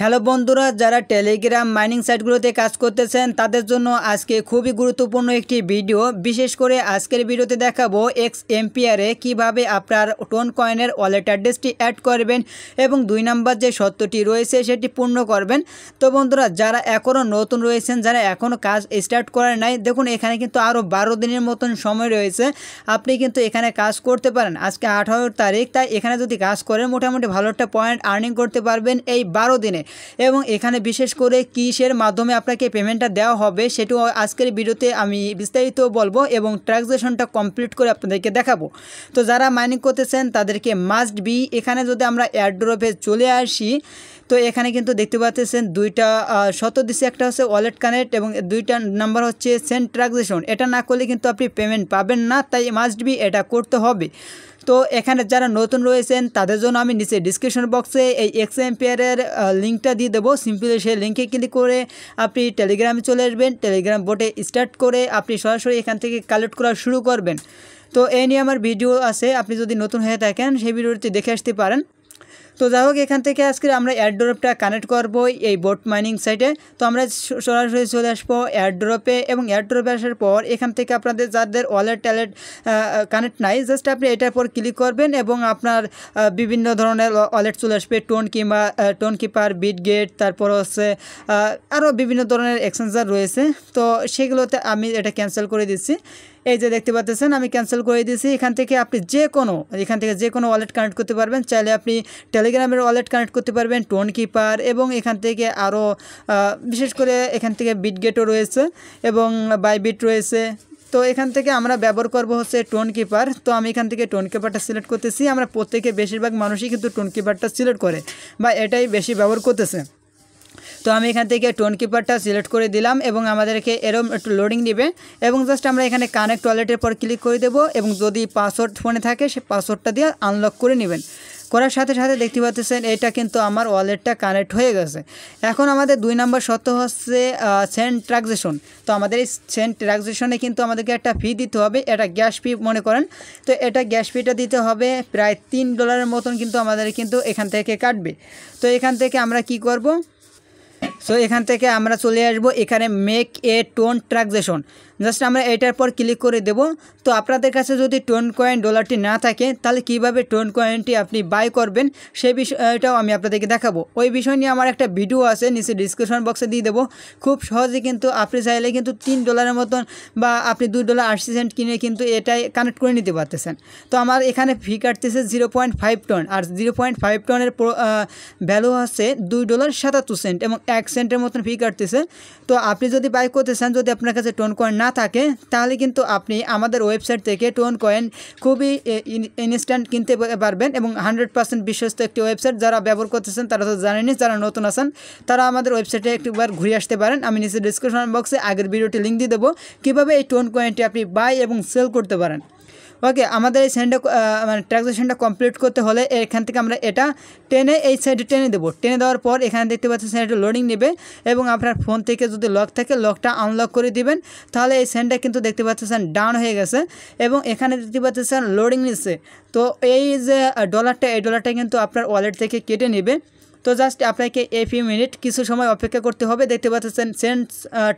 hello বন্ধুরা যারা Telegram mining সাইটগুলোতে কাজ করতেছেন তাদের জন্য আজকে খুবই গুরুত্বপূর্ণ একটি ভিডিও বিশেষ করে আজকের ভিডিওতে দেখাবো এক্স এম্পিয়ারে কীভাবে আপনার টোন কয়েনের ওয়ালেট অ্যাড্রেসটি অ্যাড করবেন এবং দুই নাম্বার যে সত্যটি রয়েছে সেটি পূর্ণ করবেন তো বন্ধুরা যারা এখনও নতুন রয়েছেন যারা এখনও কাজ স্টার্ট করেন নাই দেখুন এখানে কিন্তু আরও বারো দিনের মতন সময় রয়েছে আপনি কিন্তু এখানে কাজ করতে পারেন আজকে আঠারো তারিখ তাই এখানে যদি কাজ করেন মোটামুটি ভালো একটা পয়েন্ট আর্নিং করতে পারবেন এই বারো দিনে এবং এখানে বিশেষ করে কিসের মাধ্যমে আপনাকে পেমেন্টটা দেওয়া হবে সেটিও আজকের ভিডিওতে আমি বিস্তারিত বলবো এবং ট্রানজ্যাকশনটা কমপ্লিট করে আপনাদেরকে দেখাবো তো যারা মাইনিং করতেছেন তাদেরকে মাস্ট বি এখানে যদি আমরা এয়ারড্রপে চলে আসি তো এখানে কিন্তু দেখতে পাচ্ছেন দুইটা শত দিছে একটা হচ্ছে ওয়ালেট কানেক্ট এবং দুইটা নাম্বার হচ্ছে সেন্ট ট্রানজ্যাকশন এটা না করলে কিন্তু আপনি পেমেন্ট পাবেন না তাই মাস্ট বি এটা করতে হবে তো এখানে যারা নতুন রয়েছেন তাদের জন্য আমি নিচে ডিসক্রিপশন বক্সে এই এক্স এম্পিয়ারের লিঙ্কটা দিয়ে দেবো সিম্পলি সেই লিঙ্কে ক্লিক করে আপনি টেলিগ্রামে চলে আসবেন টেলিগ্রাম বোটে স্টার্ট করে আপনি সরাসরি এখান থেকে কালেক্ট করা শুরু করবেন তো এই নিয়ে আমার ভিডিও আছে আপনি যদি নতুন হয়ে থাকেন সেই ভিডিওটি দেখে আসতে পারেন তো যাই হোক এখান থেকে আজকে আমরা এয়ারড্রপটা কানেক্ট করবো এই বোট মাইনিং সাইটে তো আমরা সরাসরি চলে আসবো এয়ারড্রপে এবং এয়ারড্রপে আসার পর এখান থেকে আপনাদের যাদের ওয়ালেট ট্যালেট কানেক্ট নাই জাস্ট আপনি এটার পর ক্লিক করবেন এবং আপনার বিভিন্ন ধরনের ওয়ালেট চলে আসবে টোন কিংবা টোন কিপার বিট গেট তারপর হচ্ছে আরও বিভিন্ন ধরনের এক্সচেঞ্জার রয়েছে তো সেগুলোতে আমি এটা ক্যান্সেল করে দিচ্ছি এই যে দেখতে পাচ্ছেন আমি ক্যান্সেল করে দিয়েছি এখান থেকে আপনি যে কোনো এখান থেকে যে কোনো ওয়ালেট কানেক্ট করতে পারবেন চাইলে আপনি টেলিগ্রামের ওয়ালেট কানেক্ট করতে পারবেন টোন কিপার এবং এখান থেকে আরও বিশেষ করে এখান থেকে বিটগেটও রয়েছে এবং বাইবিট রয়েছে তো এখান থেকে আমরা ব্যবহার করব হচ্ছে টোন কিপার তো আমি এখান থেকে টোন কিপারটা সিলেক্ট করতেছি আমরা প্রত্যেকে বেশিরভাগ মানুষই কিন্তু টোন কিপারটা সিলেক্ট করে বা এটাই বেশি ব্যবহার করতেছে তো আমি এখান থেকে টোন কিপারটা সিলেক্ট করে দিলাম এবং আমাদেরকে এরম একটু লোডিং নেবে এবং জাস্ট আমরা এখানে কানেক্ট ওয়ালেটের পর ক্লিক করে দেবো এবং যদি পাসওয়ার্ড ফোনে থাকে সে পাসওয়ার্ডটা দিয়ে আনলক করে নেবেন করার সাথে সাথে দেখতে পাচ্ছেন এটা কিন্তু আমার ওয়ালেটটা কানেক্ট হয়ে গেছে এখন আমাদের দুই নম্বর শর্ত হচ্ছে সেন্ট ট্রানজেকশন তো আমাদের এই সেন্ট ট্রানজেকশনে কিন্তু আমাদেরকে একটা ফি দিতে হবে এটা গ্যাস ফি মনে করেন তো এটা গ্যাস ফিটা দিতে হবে প্রায় তিন ডলারের মতন কিন্তু আমাদের কিন্তু এখান থেকে কাটবে তো এখান থেকে আমরা কি করব সো এখান থেকে আমরা চলে আসবো এখানে make a TON transaction just আমরা এটার পর ক্লিক করে দেব তো আপনাদের কাছে যদি টোন কয়েন ডলারটি না থাকে তাহলে কিভাবে টোন কয়েনটি আপনি বাই করবেন সেই বিষয়টাও আমি আপনাদেরকে দেখাবো ওই বিষয় নিয়ে আমার একটা ভিডিও আছে নিচে ডিসক্রিপশন বক্সে দিয়ে দেবো খুব সহজে কিন্তু আপনি চাইলে কিন্তু তিন ডলারের মতন বা আপনি দুই ডলার আশি সেন্ট কিনে কিন্তু এটাই কানেক্ট করে নিতে পারতেছেন তো আমার এখানে ফি কাটতেছে জিরো পয়েন্ট ফাইভ টন আর জিরো পয়েন্ট ফাইভ টনের ভ্যালু আছে দুই ডলার সাতাত্তর সেন্ট এবং এক সেন্টের মতন ফি কাটতেছে তো আপনি যদি বাই করতে চান যদি আপনার কাছে টোন কয়েন না না থাকে তাহলে কিন্তু আপনি আমাদের ওয়েবসাইট থেকে টোন কয়েন খুবই ইনস্ট্যান্ট কিনতে পারবেন এবং হান্ড্রেড পার্সেন্ট বিশ্বস্ত একটি ওয়েবসাইট যারা ব্যবহার করতেছেন তারা তো জানেনি যারা নতুন আছেন তারা আমাদের ওয়েবসাইটে একটিবার ঘুরে আসতে পারেন আমি নিচে ডিসক্রিপশন বক্সে আগের ভিডিওটি লিঙ্ক দিয়ে দেবো কীভাবে এই টোন কয়েনটি আপনি বাই এবং সেল করতে পারেন ওকে আমাদের এই সাইনটা মানে ট্রানজ্যাকশনটা কমপ্লিট করতে হলে এখান থেকে আমরা এটা টেনে এই সাইডে টেনে দেবো টেনে দেওয়ার পর এখানে দেখতে পাচ্ছেন সাইনটা লোডিং নেবে এবং আপনার ফোন থেকে যদি লক থাকে লকটা আনলক করে দিবেন তাহলে এই সাইনটা কিন্তু দেখতে পাচ্ছেন ডাউন হয়ে গেছে এবং এখানে দেখতে পাচ্ছেন লোডিং নিচ্ছে তো এই যে ডলারটা এই ডলারটা কিন্তু আপনার ওয়ালেট থেকে কেটে নেবে তো জাস্ট আপনাকে এ ফিউ মিনিট কিছু সময় অপেক্ষা করতে হবে দেখতে পাচ্ছেন সেন্ড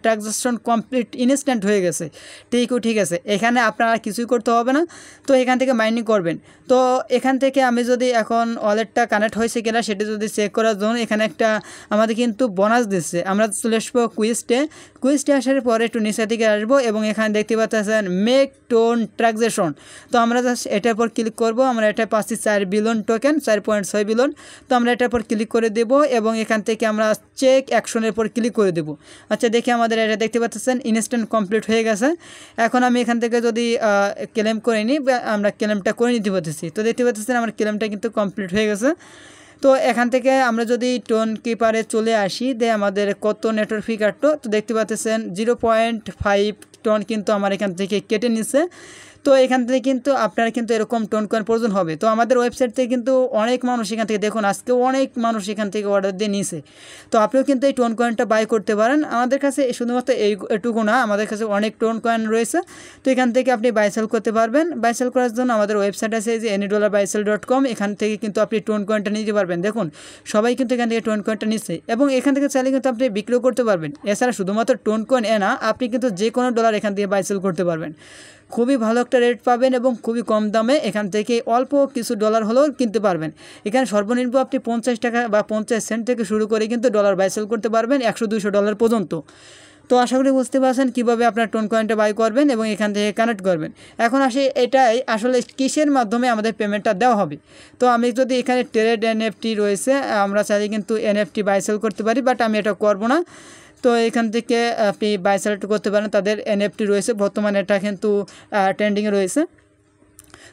ট্রানজাকশন কমপ্লিট ইনস্ট্যান্ট হয়ে গেছে ঠিক ঠিক আছে এখানে আপনারা কিছুই করতে হবে না তো এখান থেকে মাইনিং করবেন তো এখান থেকে আমি যদি এখন ওয়ালেটটা কানেক্ট হয়েছে কিনা সেটি যদি চেক করার জন্য এখানে একটা আমাদের কিন্তু বোনাস দিচ্ছে আমরা চলে আসবো কুইজটে কুইজটে আসার পরে একটু নিচে দিকে আসবো এবং এখানে দেখতে পাচ্ছেন মেক টোন ট্রানজাকশন তো আমরা জাস্ট এটার পর ক্লিক করবো আমরা এটা পাচ্ছি চার বিলিয়ন টোকেন চার পয়েন্ট ছয় বিলিয়ন তো আমরা এটার পর ক্লিক করে দেব এবং এখান থেকে আমরা চেক অ্যাকশনের পর ক্লিক করে দেব আচ্ছা দেখে আমাদের এটা দেখতে পাচ্ছেন ইনস্ট্যান্ট কমপ্লিট হয়ে গেছে এখন আমি এখান থেকে যদি ক্লেম করে নিই আমরা ক্লেমটা করে নিতে পারতেছি তো দেখতে পাচ্ছেন আমার ক্লেমটা কিন্তু কমপ্লিট হয়ে গেছে তো এখান থেকে আমরা যদি টোন কিপারে চলে আসি দে আমাদের কত নেটওয়ার্ক ফি কাটতো তো দেখতে পাচ্ছেন জিরো পয়েন্ট ফাইভ টোন কিন্তু আমার এখান থেকে কেটে নিছে তো এখান থেকে কিন্তু আপনার কিন্তু এরকম টোন কয়েন প্রয়োজন হবে তো আমাদের ওয়েবসাইট থেকে কিন্তু অনেক মানুষ এখান থেকে দেখুন আজকে অনেক মানুষ এখান থেকে অর্ডার দিয়ে নিয়েছে তো আপনিও কিন্তু এই টোন কয়েনটা বাই করতে পারেন আমাদের কাছে শুধুমাত্র এই এটুকু না আমাদের কাছে অনেক টোন কয়েন রয়েছে তো এখান থেকে আপনি বাইসেল করতে পারবেন বাইসেল করার জন্য আমাদের ওয়েবসাইট আছে যে any dollar buy sell dot com এখান থেকে কিন্তু আপনি টোন কয়েনটা নিতে পারবেন দেখুন সবাই কিন্তু এখান থেকে টোন কয়েনটা নিচ্ছে এবং এখান থেকে চাইলে কিন্তু আপনি বিক্রিও করতে পারবেন এছাড়া শুধুমাত্র টোন কয়েন এ না আপনি কিন্তু যে কোনো ডলার এখান থেকে বাইসেল করতে পারবেন খুবই ভালো একটা রেট পাবেন এবং খুবই কম দামে এখান থেকে অল্প কিছু ডলার হলেও কিনতে পারবেন এখানে সর্বনিম্ন আপনি পঞ্চাশ টাকা বা পঞ্চাশ সেন্ট থেকে শুরু করে কিন্তু ডলার বাই সেল করতে পারবেন একশো দুশো ডলার পর্যন্ত তো আশা করি বুঝতে পারছেন কীভাবে আপনার টোন কয়েনটা বাই করবেন এবং এখান থেকে কানেক্ট করবেন এখন আসে এটাই আসলে কিসের মাধ্যমে আমাদের পেমেন্টটা দেওয়া হবে তো আমি যদি এখানে ট্রেড এনএফটি রয়েছে আমরা চাইলে কিন্তু এনএফটি বাই সেল করতে পারি বাট আমি এটা করব না তো এখান থেকে আপনি বাই সেলেক্ট করতে পারেন তাদের এনএফটি রয়েছে বর্তমানে এটা কিন্তু ট্রেন্ডিংয়ে রয়েছে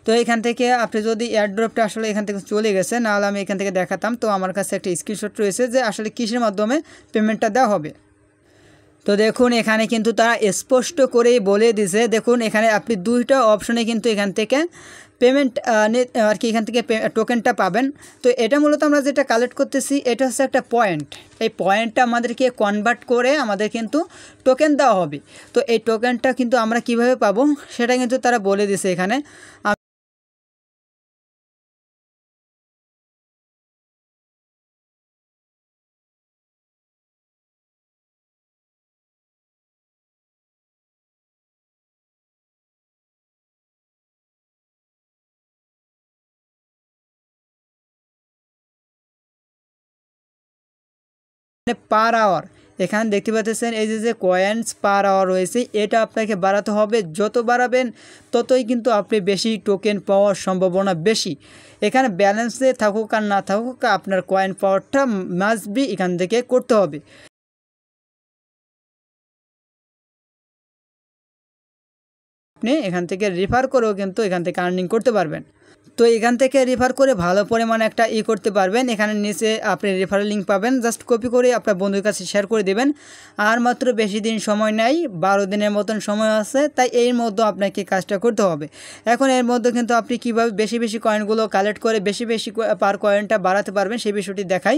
তো এখান থেকে আপনি যদি এয়ারড্রপটা আসলে এখান থেকে চলে গেছে নাহলে আমি এখান থেকে দেখাতাম তো আমার কাছে একটা স্ক্রিনশট রয়েছে যে আসলে কিসের মাধ্যমে পেমেন্টটা দেওয়া হবে তো দেখুন এখানে কিন্তু তারা স্পষ্ট করেই বলে দিছে দেখুন এখানে আপনি দুইটা অপশনে কিন্তু এখান থেকে পেমেন্ট uh, uh, আর কি এখান থেকে টোকেনটা পাবেন তো এটা মূলত আমরা যেটা কালেক্ট করতেছি এটা হচ্ছে একটা পয়েন্ট এই পয়েন্টটা আমাদেরকে কনভার্ট করে আমাদের কিন্তু টোকেন দেওয়া হবে তো এই টোকেনটা কিন্তু আমরা কিভাবে পাবো সেটা কিন্তু তারা বলে দিছে এখানে পার আওয়ার এখানে দেখতে পাচ্ছেন এই যে যে কয়েন্স পার আওয়ার রয়েছে এটা আপনাকে বাড়াতে হবে যত বাড়াবেন ততই কিন্তু আপনি বেশি টোকেন পাওয়ার সম্ভাবনা বেশি এখানে ব্যালেন্সে থাকুক আর না থাকুক আপনার কয়েন পাওয়ারটা মাস্ট বি এখান থেকে করতে হবে আপনি এখান থেকে রেফার করেও কিন্তু এখান থেকে আর্নিং করতে পারবেন তো এখান থেকে রেফার করে ভালো পরিমাণ একটা ই করতে পারবেন এখানে নিচে আপনি রেফার লিঙ্ক পাবেন জাস্ট কপি করে আপনার বন্ধুর কাছে শেয়ার করে দেবেন আর মাত্র বেশি দিন সময় নাই বারো দিনের মতন সময় আছে তাই এর মধ্যে আপনাকে কাজটা করতে হবে এখন এর মধ্যে কিন্তু আপনি কীভাবে বেশি বেশি কয়েনগুলো কালেক্ট করে বেশি বেশি পার কয়েনটা বাড়াতে পারবেন সেই বিষয়টি দেখাই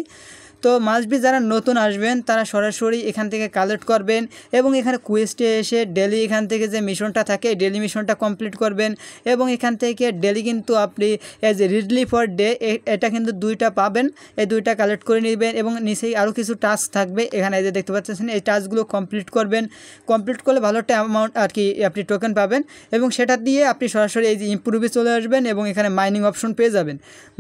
তো মাস্টবি যারা নতুন আসবেন তারা সরাসরি এখান থেকে কালেক্ট করবেন এবং এখানে কুয়েস্টে এসে ডেলি এখান থেকে যে মিশনটা থাকে ডেলি মিশনটা কমপ্লিট করবেন এবং এখান থেকে ডেলি কিন্তু আপনি এজ এ রিডলি ফর ডে এটা কিন্তু দুইটা পাবেন এই দুইটা কালেক্ট করে নেবেন এবং নিচেই আরও কিছু টাস্ক থাকবে এখানে যে দেখতে পাচ্ছেন এই টাস্কগুলো কমপ্লিট করবেন কমপ্লিট করলে ভালো একটা অ্যামাউন্ট আর কি আপনি টোকেন পাবেন এবং সেটা দিয়ে আপনি সরাসরি এই যে ইম্প্রুভে চলে আসবেন এবং এখানে মাইনিং অপশন পেয়ে যাবেন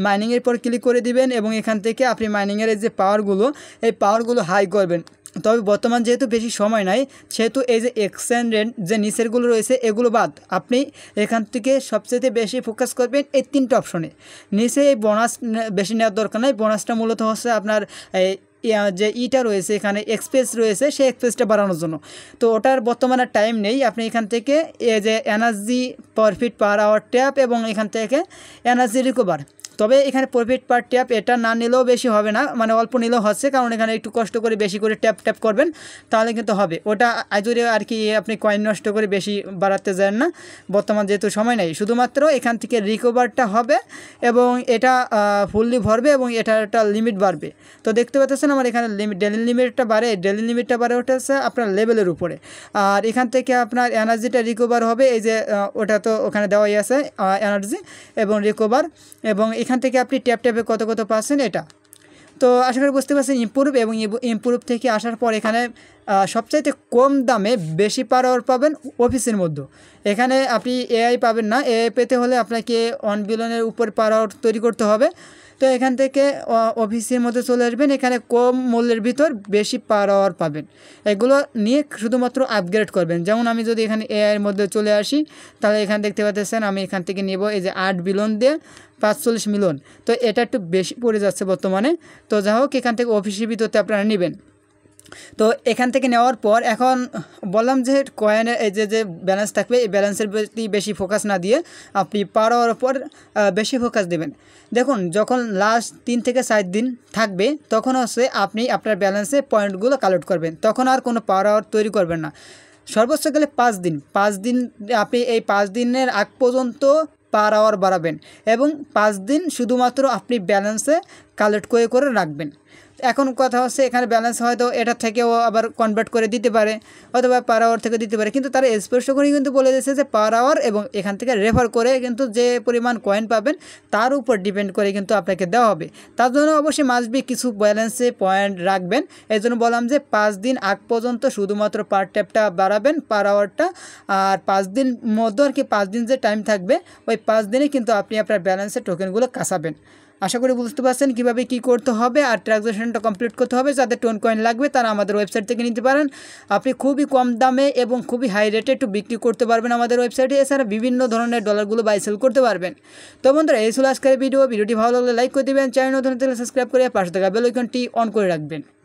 মাইনিংয়ের পর ক্লিক করে দিবেন এবং এখান থেকে আপনি মাইনিংয়ের এই যে পাওয়ারগুলো এই পাওয়ারগুলো হাই করবেন তবে বর্তমান যেহেতু বেশি সময় নাই সেহেতু এই যে এক্সচেঞ্জ রেট যে নিচেরগুলো রয়েছে এগুলো বাদ আপনি এখান থেকে সবচেয়ে বেশি ফোকাস করবেন এই তিনটা অপশনে নিচে এই বোনাস বেশি নেওয়ার দরকার নাই বোনাসটা মূলত হচ্ছে আপনার এই যে ইটা রয়েছে এখানে এক্সপ্রেস রয়েছে সেই এক্সপ্রেসটা বাড়ানোর জন্য তো ওটার বর্তমানে টাইম নেই আপনি এখান থেকে যে energy profit per hour tap এবং এখান থেকে এনার্জি রিকভার তবে এখানে প্রফিট পার ট্যাপ এটা না নিলেও বেশি হবে না মানে অল্প নিলেও হচ্ছে কারণ এখানে একটু কষ্ট করে বেশি করে ট্যাপ ট্যাপ করবেন তাহলে কিন্তু হবে ওটা আজুরে আর কি আপনি কয়েন নষ্ট করে বেশি বাড়াতে যান না বর্তমান যেহেতু সময় নেই শুধুমাত্র এখান থেকে রিকভারটা হবে এবং এটা ফুললি ভরবে এবং এটা একটা লিমিট বাড়বে তো দেখতে পাচ্ছেন আমার এখানে লিমিট ডেলি লিমিটটা বাড়ে ডেলি লিমিটটা বাড়ে উঠেছে আপনার লেভেলের উপরে আর এখান থেকে আপনার এনার্জিটা রিকভার হবে এই যে ওটা তো ওখানে দেওয়াই আছে এনার্জি এবং রিকভার এবং এখান থেকে আপনি ট্যাপ ট্যাপে কত কত পাচ্ছেন এটা তো আশা করি বুঝতে পারছেন ইম্প্রুভ এবং ইম্প্রুভ থেকে আসার পর এখানে সবচাইতে কম দামে বেশি পাওয়ার পাবেন অফিসের মধ্যে এখানে আপনি এআই পাবেন না এআই পেতে হলে আপনাকে অন উপর পাওয়ার তৈরি করতে হবে তো এখান থেকে অফিসের মধ্যে চলে আসবেন এখানে কম মূল্যের ভিতর বেশি পাওয়ার পাবেন এগুলো নিয়ে শুধুমাত্র আপগ্রেড করবেন যেমন আমি যদি এখানে এআইয়ের মধ্যে চলে আসি তাহলে এখানে দেখতে পাচ্ছেন আমি এখান থেকে নেব এই যে আট বিলন দিয়ে পাঁচচল্লিশ মিলন তো এটা একটু বেশি পড়ে যাচ্ছে বর্তমানে তো যা হোক এখান থেকে অফিসের ভিতরতে আপনারা নেবেন তো এখান থেকে নেওয়ার পর এখন বললাম যে কয়েনে এই যে যে ব্যালেন্স থাকবে এই ব্যালেন্সের প্রতি বেশি ফোকাস না দিয়ে আপনি পার ওপর পর বেশি ফোকাস দেবেন দেখুন যখন লাস্ট তিন থেকে সাত দিন থাকবে তখন হচ্ছে আপনি আপনার ব্যালেন্সে পয়েন্টগুলো কালেক্ট করবেন তখন আর কোনো পাওয়ার আওয়ার তৈরি করবেন না সর্বোচ্চ গেলে পাঁচ দিন পাঁচ দিন আপনি এই পাঁচ দিনের আগ পর্যন্ত পার আওয়ার বাড়াবেন এবং পাঁচ দিন শুধুমাত্র আপনি ব্যালেন্সে কালেক্ট করে করে রাখবেন এখন কথা হচ্ছে এখানে ব্যালেন্স হয়তো এটা থেকেও আবার কনভার্ট করে দিতে পারে অথবা পার আওয়ার থেকে দিতে পারে কিন্তু তারা স্পষ্ট করে কিন্তু বলে দিয়েছে যে পার আওয়ার এবং এখান থেকে রেফার করে কিন্তু যে পরিমাণ কয়েন পাবেন তার উপর ডিপেন্ড করে কিন্তু আপনাকে দেওয়া হবে তার জন্য অবশ্যই মাসবি কিছু ব্যালেন্সে পয়েন্ট রাখবেন এই জন্য বললাম যে পাঁচ দিন আগ পর্যন্ত শুধুমাত্র পার ট্যাপটা বাড়াবেন পার আওয়ারটা আর পাঁচ দিন মধ্যে আর কি পাঁচ দিন যে টাইম থাকবে ওই পাঁচ দিনে কিন্তু আপনি আপনার ব্যালেন্সের টোকেনগুলো কাঁচাবেন আশা করি বুঝতে পারছেন কীভাবে কি করতে হবে আর ট্রানজ্যাকশনটা কমপ্লিট করতে হবে যাদের টোন কয়েন লাগবে তারা আমাদের ওয়েবসাইট থেকে নিতে পারেন আপনি খুবই কম দামে এবং খুবই হাই রেটে একটু বিক্রি করতে পারবেন আমাদের ওয়েবসাইটে এছাড়া বিভিন্ন ধরনের ডলারগুলো বাই সেল করতে পারবেন তো বন্ধুরা এই ছিল আজকের ভিডিও ভিডিওটি ভালো লাগলে লাইক করে দেবেন চ্যানেল নতুন সাবস্ক্রাইব করে পাশে থাকা বেলাইকনটি অন করে রাখবেন